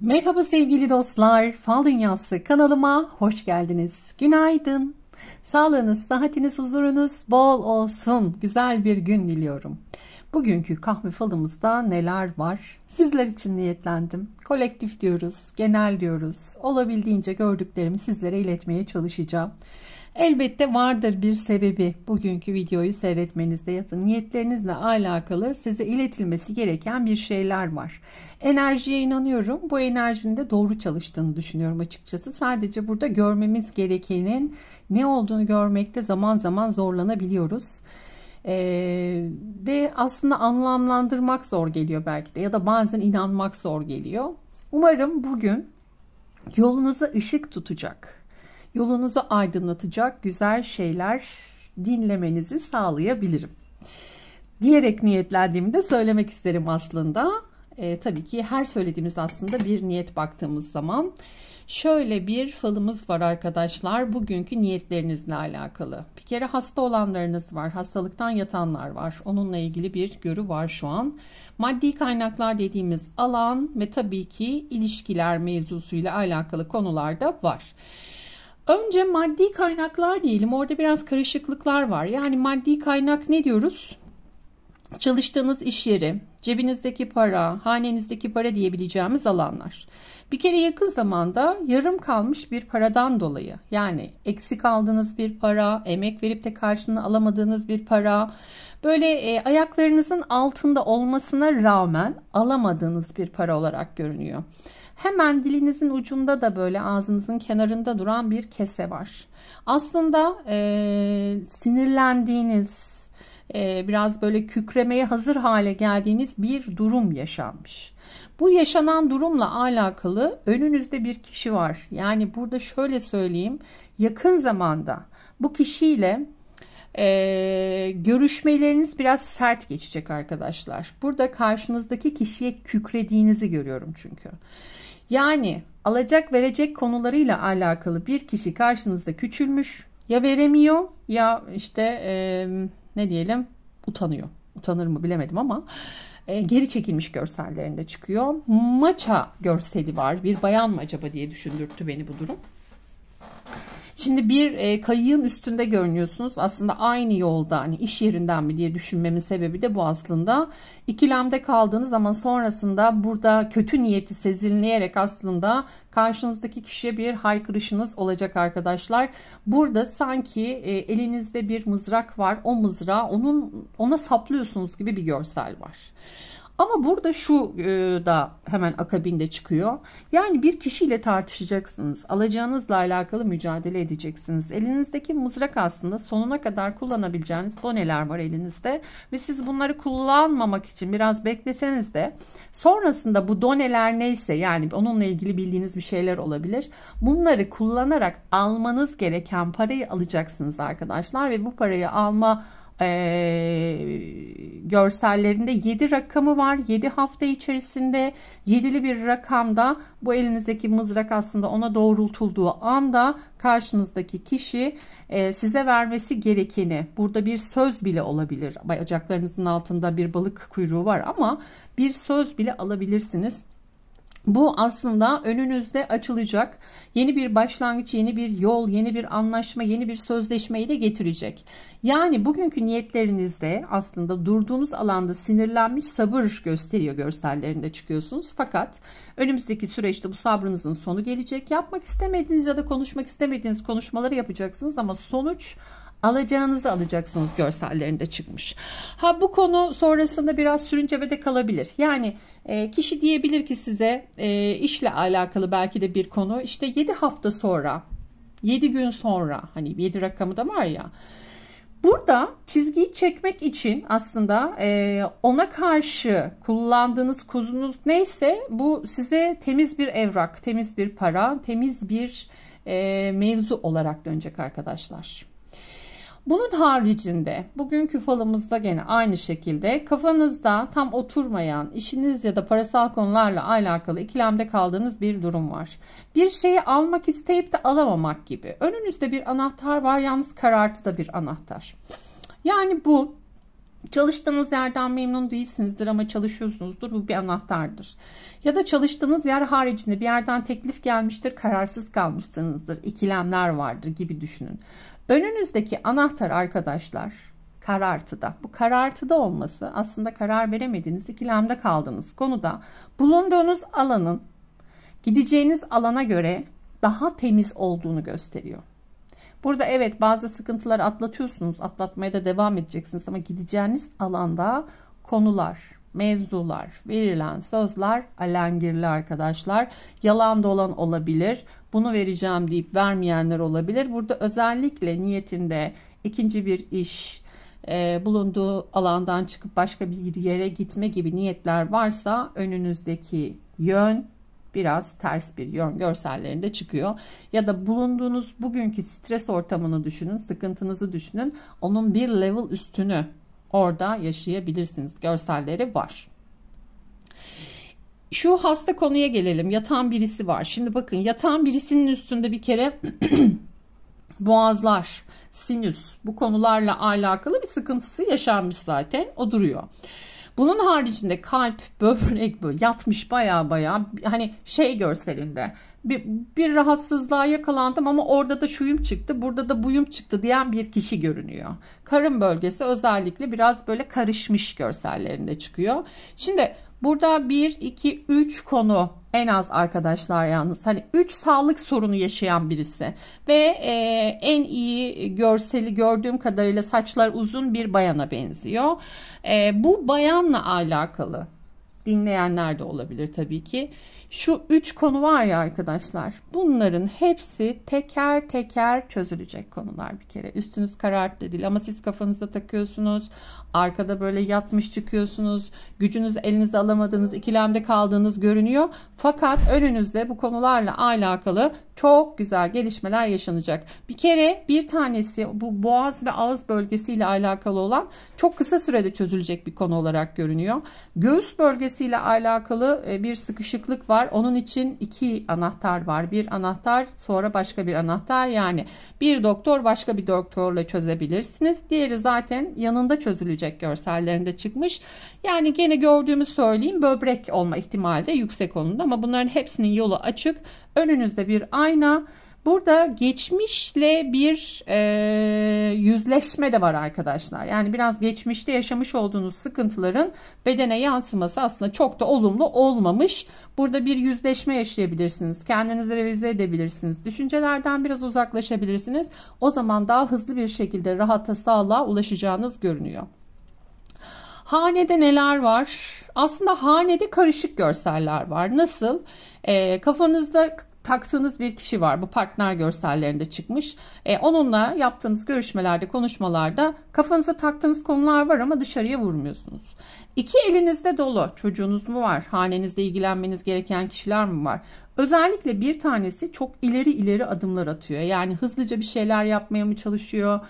Merhaba sevgili dostlar, Fal Dünyası kanalıma hoş geldiniz. Günaydın. Sağlığınız, sıhhatiniz, huzurunuz bol olsun. Güzel bir gün diliyorum. Bugünkü kahve falımızda neler var? Sizler için niyetlendim. Kolektif diyoruz, genel diyoruz. Olabildiğince gördüklerimi sizlere iletmeye çalışacağım. Elbette vardır bir sebebi bugünkü videoyu seyretmenizde ya niyetlerinizle alakalı size iletilmesi gereken bir şeyler var. Enerjiye inanıyorum. Bu enerjinin de doğru çalıştığını düşünüyorum açıkçası. Sadece burada görmemiz gerekenin ne olduğunu görmekte zaman zaman zorlanabiliyoruz. Ee, ve aslında anlamlandırmak zor geliyor belki de ya da bazen inanmak zor geliyor. Umarım bugün yolunuza ışık tutacak yolunuzu aydınlatacak güzel şeyler dinlemenizi sağlayabilirim. Diyerek niyetlendiğimi de söylemek isterim aslında. E, tabii ki her söylediğimiz aslında bir niyet baktığımız zaman. Şöyle bir falımız var arkadaşlar bugünkü niyetlerinizle alakalı. Bir kere hasta olanlarınız var, hastalıktan yatanlar var. Onunla ilgili bir görü var şu an. Maddi kaynaklar dediğimiz alan ve tabii ki ilişkiler mevzusuyla alakalı konularda var. Önce maddi kaynaklar diyelim. Orada biraz karışıklıklar var. Yani maddi kaynak ne diyoruz? Çalıştığınız iş yeri, cebinizdeki para, hanenizdeki para diyebileceğimiz alanlar. Bir kere yakın zamanda yarım kalmış bir paradan dolayı yani eksik aldığınız bir para, emek verip de karşılığını alamadığınız bir para, böyle e, ayaklarınızın altında olmasına rağmen alamadığınız bir para olarak görünüyor. Hemen dilinizin ucunda da böyle ağzınızın kenarında duran bir kese var. Aslında e, sinirlendiğiniz, e, biraz böyle kükremeye hazır hale geldiğiniz bir durum yaşanmış. Bu yaşanan durumla alakalı önünüzde bir kişi var. Yani burada şöyle söyleyeyim, yakın zamanda bu kişiyle ee, görüşmeleriniz biraz sert geçecek arkadaşlar. Burada karşınızdaki kişiye kükrediğinizi görüyorum çünkü. Yani alacak verecek konularıyla alakalı bir kişi karşınızda küçülmüş. Ya veremiyor ya işte e, ne diyelim utanıyor. Utanır mı bilemedim ama e, geri çekilmiş görsellerinde çıkıyor. Maça görseli var. Bir bayan mı acaba diye düşündürttü beni bu durum. Şimdi bir e, kayığın üstünde görünüyorsunuz. Aslında aynı yolda hani iş yerinden mi diye düşünmemin sebebi de bu aslında. İkilemde kaldığınız zaman sonrasında burada kötü niyeti sezinleyerek aslında karşınızdaki kişiye bir haykırışınız olacak arkadaşlar. Burada sanki e, elinizde bir mızrak var. O mızrağı onun ona saplıyorsunuz gibi bir görsel var. Ama burada şu e, da hemen akabinde çıkıyor. Yani bir kişiyle tartışacaksınız. Alacağınızla alakalı mücadele edeceksiniz. Elinizdeki mızrak aslında sonuna kadar kullanabileceğiniz doneler var elinizde. Ve siz bunları kullanmamak için biraz bekleseniz de sonrasında bu doneler neyse yani onunla ilgili bildiğiniz bir şeyler olabilir. Bunları kullanarak almanız gereken parayı alacaksınız arkadaşlar. Ve bu parayı alma e, görsellerinde 7 rakamı var. 7 hafta içerisinde 7'li bir rakamda bu elinizdeki mızrak aslında ona doğrultulduğu anda karşınızdaki kişi e, size vermesi gerekeni burada bir söz bile olabilir. Bacaklarınızın altında bir balık kuyruğu var ama bir söz bile alabilirsiniz bu aslında önünüzde açılacak yeni bir başlangıç, yeni bir yol, yeni bir anlaşma, yeni bir sözleşmeyi de getirecek. Yani bugünkü niyetlerinizde aslında durduğunuz alanda sinirlenmiş sabır gösteriyor görsellerinde çıkıyorsunuz. Fakat önümüzdeki süreçte bu sabrınızın sonu gelecek. Yapmak istemediğiniz ya da konuşmak istemediğiniz konuşmaları yapacaksınız ama sonuç alacağınızı alacaksınız görsellerinde çıkmış. Ha bu konu sonrasında biraz sürüncemede kalabilir. Yani e, kişi diyebilir ki size e, işle alakalı belki de bir konu işte 7 hafta sonra 7 gün sonra hani 7 rakamı da var ya. Burada çizgiyi çekmek için aslında e, ona karşı kullandığınız kuzunuz neyse bu size temiz bir evrak, temiz bir para, temiz bir e, mevzu olarak dönecek arkadaşlar. Bunun haricinde bugünkü falımızda gene aynı şekilde kafanızda tam oturmayan işiniz ya da parasal konularla alakalı ikilemde kaldığınız bir durum var. Bir şeyi almak isteyip de alamamak gibi. Önünüzde bir anahtar var yalnız karartı da bir anahtar. Yani bu Çalıştığınız yerden memnun değilsinizdir ama çalışıyorsunuzdur. Bu bir anahtardır. Ya da çalıştığınız yer haricinde bir yerden teklif gelmiştir. Kararsız kalmışsınızdır. ikilemler vardır gibi düşünün. Önünüzdeki anahtar arkadaşlar karartıda. Bu karartıda olması aslında karar veremediğiniz ikilemde kaldığınız konuda bulunduğunuz alanın gideceğiniz alana göre daha temiz olduğunu gösteriyor. Burada evet bazı sıkıntılar atlatıyorsunuz. Atlatmaya da devam edeceksiniz ama gideceğiniz alanda konular, mevzular, verilen sözler alengirli arkadaşlar. Yalan dolan olabilir. Bunu vereceğim deyip vermeyenler olabilir. Burada özellikle niyetinde ikinci bir iş, e, bulunduğu alandan çıkıp başka bir yere gitme gibi niyetler varsa önünüzdeki yön biraz ters bir yön görsellerinde çıkıyor. Ya da bulunduğunuz bugünkü stres ortamını düşünün, sıkıntınızı düşünün. Onun bir level üstünü orada yaşayabilirsiniz. Görselleri var. Şu hasta konuya gelelim. Yatan birisi var. Şimdi bakın yatan birisinin üstünde bir kere boğazlar, sinüs bu konularla alakalı bir sıkıntısı yaşanmış zaten. O duruyor. Bunun haricinde kalp, böbrek böyle yatmış baya baya hani şey görselinde bir, bir rahatsızlığa yakalandım ama orada da şuyum çıktı, burada da buyum çıktı diyen bir kişi görünüyor. Karın bölgesi özellikle biraz böyle karışmış görsellerinde çıkıyor. Şimdi Burada 1, 2, 3 konu en az arkadaşlar yalnız. Hani 3 sağlık sorunu yaşayan birisi. Ve e, en iyi görseli gördüğüm kadarıyla saçlar uzun bir bayana benziyor. E, bu bayanla alakalı dinleyenler de olabilir tabii ki. Şu 3 konu var ya arkadaşlar. Bunların hepsi teker teker çözülecek konular bir kere. Üstünüz karart değil ama siz kafanıza takıyorsunuz. Arkada böyle yatmış çıkıyorsunuz. Gücünüz elinize alamadığınız, ikilemde kaldığınız görünüyor. Fakat önünüzde bu konularla alakalı çok güzel gelişmeler yaşanacak. Bir kere bir tanesi bu boğaz ve ağız bölgesiyle alakalı olan çok kısa sürede çözülecek bir konu olarak görünüyor. Göğüs bölgesiyle alakalı e, bir sıkışıklık var. Onun için iki anahtar var. Bir anahtar sonra başka bir anahtar. Yani bir doktor başka bir doktorla çözebilirsiniz. Diğeri zaten yanında çözülecek böcek görsellerinde çıkmış. Yani gene gördüğümü söyleyeyim böbrek olma ihtimali de yüksek onun ama bunların hepsinin yolu açık. Önünüzde bir ayna. Burada geçmişle bir e, yüzleşme de var arkadaşlar. Yani biraz geçmişte yaşamış olduğunuz sıkıntıların bedene yansıması aslında çok da olumlu olmamış. Burada bir yüzleşme yaşayabilirsiniz. Kendinizi revize edebilirsiniz. Düşüncelerden biraz uzaklaşabilirsiniz. O zaman daha hızlı bir şekilde rahata sağlığa ulaşacağınız görünüyor. Hanede neler var? Aslında hanede karışık görseller var. Nasıl? E, kafanızda taktığınız bir kişi var. Bu partner görsellerinde çıkmış. E, onunla yaptığınız görüşmelerde, konuşmalarda kafanıza taktığınız konular var ama dışarıya vurmuyorsunuz. İki elinizde dolu. Çocuğunuz mu var? Hanenizde ilgilenmeniz gereken kişiler mi var? Özellikle bir tanesi çok ileri ileri adımlar atıyor. Yani hızlıca bir şeyler yapmaya mı çalışıyor?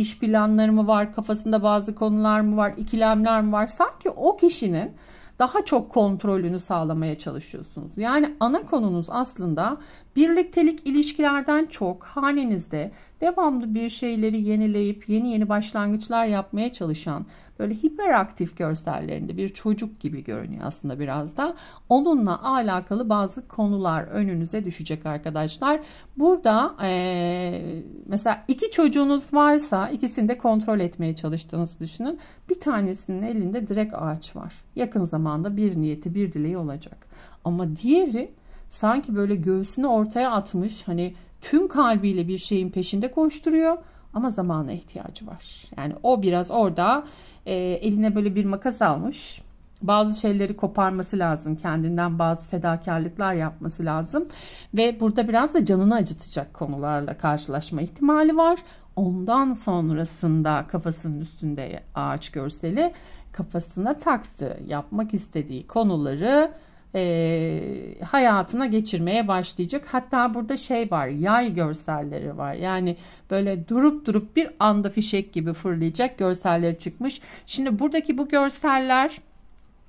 iş planları mı var, kafasında bazı konular mı var, ikilemler mi var? Sanki o kişinin daha çok kontrolünü sağlamaya çalışıyorsunuz. Yani ana konunuz aslında Birliktelik ilişkilerden çok hanenizde devamlı bir şeyleri yenileyip yeni yeni başlangıçlar yapmaya çalışan böyle hiperaktif gösterilerinde bir çocuk gibi görünüyor aslında biraz da. Onunla alakalı bazı konular önünüze düşecek arkadaşlar. Burada ee, mesela iki çocuğunuz varsa ikisini de kontrol etmeye çalıştığınızı düşünün. Bir tanesinin elinde direkt ağaç var. Yakın zamanda bir niyeti bir dileği olacak. Ama diğeri sanki böyle göğsünü ortaya atmış hani tüm kalbiyle bir şeyin peşinde koşturuyor ama zamana ihtiyacı var. Yani o biraz orada e, eline böyle bir makas almış. Bazı şeyleri koparması lazım. Kendinden bazı fedakarlıklar yapması lazım. Ve burada biraz da canını acıtacak konularla karşılaşma ihtimali var. Ondan sonrasında kafasının üstünde ağaç görseli kafasına taktı. Yapmak istediği konuları e, hayatına geçirmeye başlayacak. Hatta burada şey var yay görselleri var yani böyle durup durup bir anda fişek gibi fırlayacak görselleri çıkmış. Şimdi buradaki bu görseller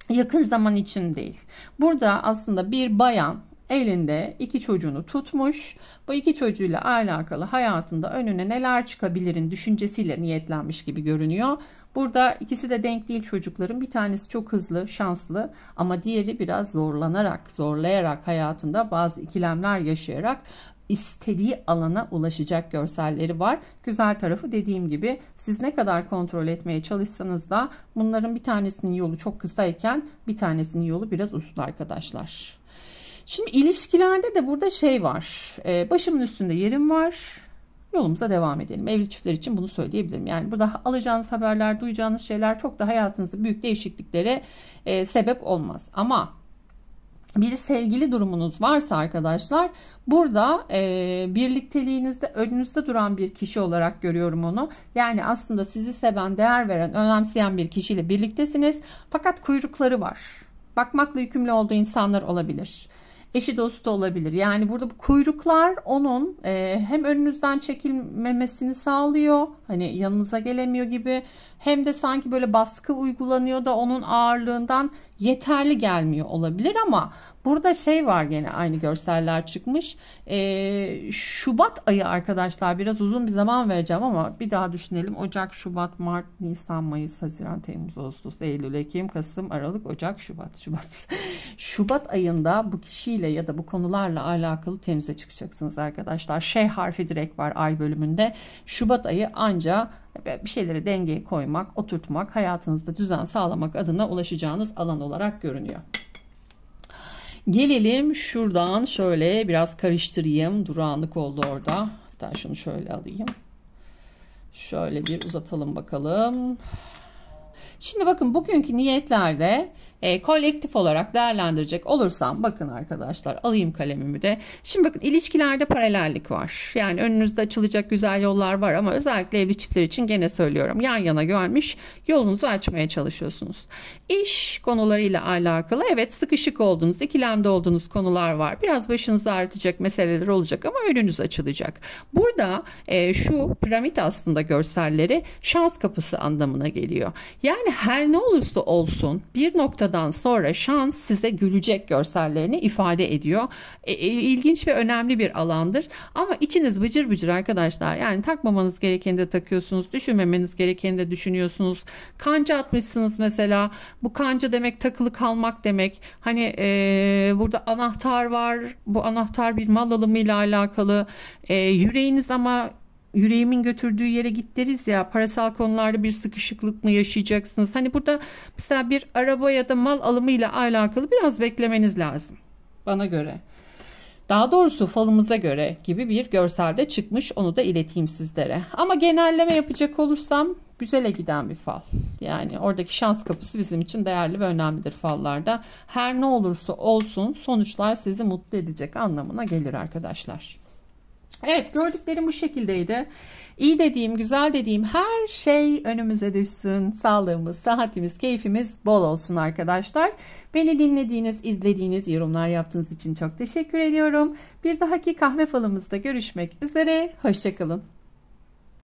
yakın zaman için değil. Burada aslında bir bayan elinde iki çocuğunu tutmuş. Bu iki çocuğuyla alakalı hayatında önüne neler çıkabilirin düşüncesiyle niyetlenmiş gibi görünüyor. Burada ikisi de denk değil çocukların. Bir tanesi çok hızlı, şanslı ama diğeri biraz zorlanarak, zorlayarak hayatında bazı ikilemler yaşayarak istediği alana ulaşacak görselleri var. Güzel tarafı dediğim gibi siz ne kadar kontrol etmeye çalışsanız da bunların bir tanesinin yolu çok kısayken bir tanesinin yolu biraz uzun arkadaşlar. Şimdi ilişkilerde de burada şey var. E, başımın üstünde yerim var. Yolumuza devam edelim. Evli çiftler için bunu söyleyebilirim. Yani burada alacağınız haberler, duyacağınız şeyler çok da hayatınızda büyük değişikliklere e, sebep olmaz. Ama bir sevgili durumunuz varsa arkadaşlar burada e, birlikteliğinizde önünüzde duran bir kişi olarak görüyorum onu. Yani aslında sizi seven, değer veren, önemseyen bir kişiyle birliktesiniz. Fakat kuyrukları var. Bakmakla yükümlü olduğu insanlar olabilir eşi dostu olabilir. Yani burada bu kuyruklar onun e, hem önünüzden çekilmemesini sağlıyor. Hani yanınıza gelemiyor gibi. Hem de sanki böyle baskı uygulanıyor da onun ağırlığından yeterli gelmiyor olabilir ama Burada şey var gene aynı görseller çıkmış. E, Şubat ayı arkadaşlar biraz uzun bir zaman vereceğim ama bir daha düşünelim. Ocak, Şubat, Mart, Nisan, Mayıs, Haziran, Temmuz, Ağustos, Eylül, Ekim, Kasım, Aralık, Ocak, Şubat. Şubat. Şubat ayında bu kişiyle ya da bu konularla alakalı temize çıkacaksınız arkadaşlar. Şey harfi direkt var ay bölümünde. Şubat ayı anca bir şeyleri dengeye koymak, oturtmak, hayatınızda düzen sağlamak adına ulaşacağınız alan olarak görünüyor. Gelelim şuradan şöyle biraz karıştırayım. duranlık oldu orada. Hatta şunu şöyle alayım. Şöyle bir uzatalım bakalım. Şimdi bakın bugünkü niyetlerde e, kolektif olarak değerlendirecek olursam bakın arkadaşlar alayım kalemimi de. Şimdi bakın ilişkilerde paralellik var. Yani önünüzde açılacak güzel yollar var ama özellikle evli çiftler için gene söylüyorum. Yan yana görmüş yolunuzu açmaya çalışıyorsunuz. İş konularıyla alakalı evet sıkışık olduğunuz, ikilemde olduğunuz konular var. Biraz başınızı ağrıtacak meseleler olacak ama önünüz açılacak. Burada e, şu piramit aslında görselleri şans kapısı anlamına geliyor. Yani her ne olursa olsun bir noktada noktadan sonra şans size gülecek görsellerini ifade ediyor. E, e, ilginç ve önemli bir alandır. Ama içiniz bıcır bıcır arkadaşlar. Yani takmamanız gerekeni de takıyorsunuz. Düşünmemeniz gerekeni de düşünüyorsunuz. Kanca atmışsınız mesela. Bu kanca demek takılı kalmak demek. Hani e, burada anahtar var. Bu anahtar bir mal alımıyla alakalı. E, yüreğiniz ama yüreğimin götürdüğü yere git deriz ya parasal konularda bir sıkışıklık mı yaşayacaksınız? Hani burada mesela bir araba ya da mal alımı ile alakalı biraz beklemeniz lazım bana göre. Daha doğrusu falımıza göre gibi bir görselde çıkmış onu da ileteyim sizlere. Ama genelleme yapacak olursam güzele giden bir fal. Yani oradaki şans kapısı bizim için değerli ve önemlidir fallarda. Her ne olursa olsun sonuçlar sizi mutlu edecek anlamına gelir arkadaşlar. Evet gördüklerim bu şekildeydi. İyi dediğim, güzel dediğim her şey önümüze düşsün. Sağlığımız, sıhhatimiz, keyfimiz bol olsun arkadaşlar. Beni dinlediğiniz, izlediğiniz, yorumlar yaptığınız için çok teşekkür ediyorum. Bir dahaki kahve falımızda görüşmek üzere. Hoşçakalın.